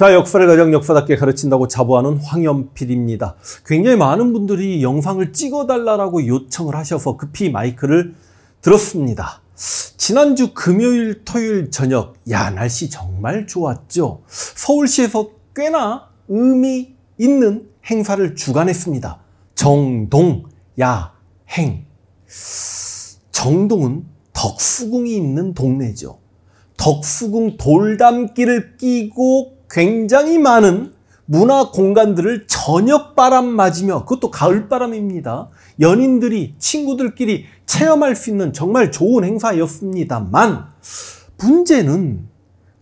자, 역사를 가장 역사답게 가르친다고 자부하는 황현필입니다 굉장히 많은 분들이 영상을 찍어달라고 요청을 하셔서 급히 마이크를 들었습니다. 지난주 금요일, 토요일 저녁, 야, 날씨 정말 좋았죠? 서울시에서 꽤나 의미 있는 행사를 주관했습니다. 정동, 야, 행. 정동은 덕수궁이 있는 동네죠. 덕수궁 돌담길을 끼고 굉장히 많은 문화 공간들을 저녁 바람 맞으며 그것도 가을 바람입니다. 연인들이 친구들끼리 체험할 수 있는 정말 좋은 행사였습니다만 문제는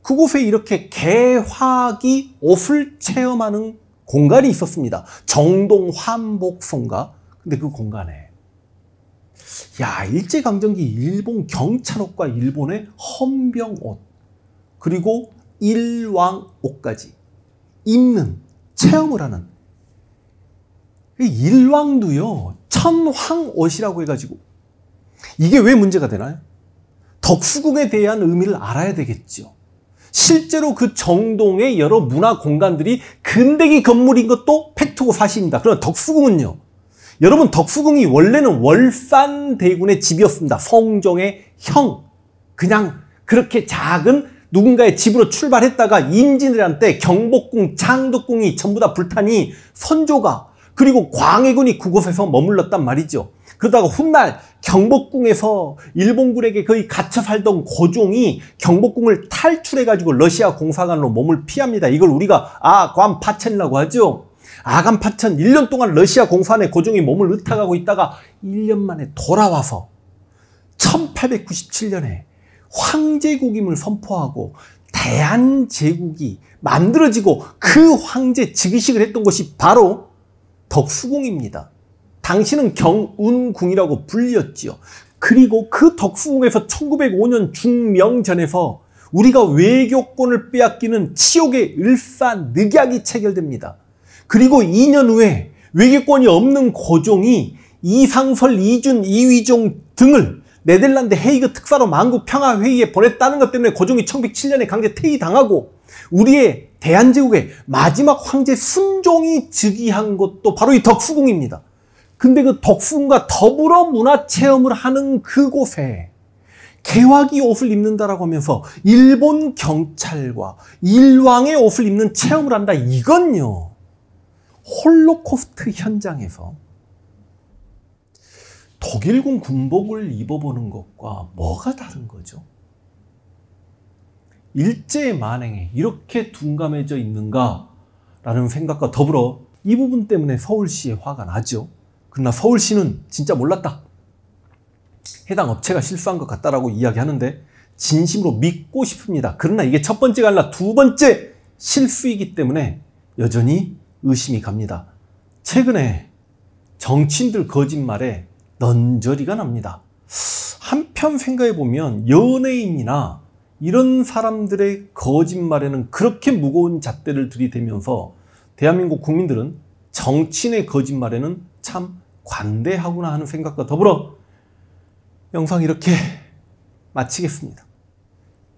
그곳에 이렇게 개화기 옷을 체험하는 공간이 있었습니다. 정동 환복성가 근데 그 공간에 야 일제강점기 일본 경찰옷과 일본의 헌병옷 그리고 일왕옥까지 입는 체험을 하는 일왕도요 천황옷이라고 해가지고 이게 왜 문제가 되나요? 덕수궁에 대한 의미를 알아야 되겠죠. 실제로 그 정동의 여러 문화 공간들이 근대기 건물인 것도 팩트고 사실입니다. 그러나 덕수궁은요. 여러분 덕수궁이 원래는 월산대군의 집이었습니다. 성종의 형. 그냥 그렇게 작은 누군가의 집으로 출발했다가 임진왜란 때 경복궁, 창덕궁이 전부 다 불타니 선조가 그리고 광해군이 그곳에서 머물렀단 말이죠. 그러다가 훗날 경복궁에서 일본군에게 거의 갇혀 살던 고종이 경복궁을 탈출해가지고 러시아 공사관으로 몸을 피합니다. 이걸 우리가 아관 파천이라고 하죠. 아관 파천 1년 동안 러시아 공사관에 고종이 몸을 으탁가고 있다가 1년 만에 돌아와서 1897년에 황제국임을 선포하고 대한제국이 만들어지고 그 황제 즉위식을 했던 것이 바로 덕수궁입니다. 당신은 경운궁이라고 불렸지요. 그리고 그 덕수궁에서 1905년 중명전에서 우리가 외교권을 빼앗기는 치욕의 을사늑약이 체결됩니다. 그리고 2년 후에 외교권이 없는 고종이 이상설, 이준, 이위종 등을 네덜란드 헤이그 특사로 만국 평화 회의에 보냈다는 것 때문에 고종이 1907년에 강제 퇴위당하고 우리의 대한제국의 마지막 황제 순종이 즉위한 것도 바로 이 덕수궁입니다. 근데 그 덕수궁과 더불어 문화 체험을 하는 그곳에 개화기 옷을 입는다라고 하면서 일본 경찰과 일왕의 옷을 입는 체험을 한다. 이건요. 홀로코스트 현장에서 독일군 군복을 입어보는 것과 뭐가 다른 거죠? 일제 만행에 이렇게 둔감해져 있는가라는 생각과 더불어 이 부분 때문에 서울시에 화가 나죠. 그러나 서울시는 진짜 몰랐다. 해당 업체가 실수한 것 같다라고 이야기하는데 진심으로 믿고 싶습니다. 그러나 이게 첫 번째가 아니라 두 번째 실수이기 때문에 여전히 의심이 갑니다. 최근에 정치인들 거짓말에 넌저리가 납니다. 한편 생각해 보면 연예인이나 이런 사람들의 거짓말에는 그렇게 무거운 잣대를 들이대면서 대한민국 국민들은 정치인의 거짓말에는 참 관대하구나 하는 생각과 더불어 영상 이렇게 마치겠습니다.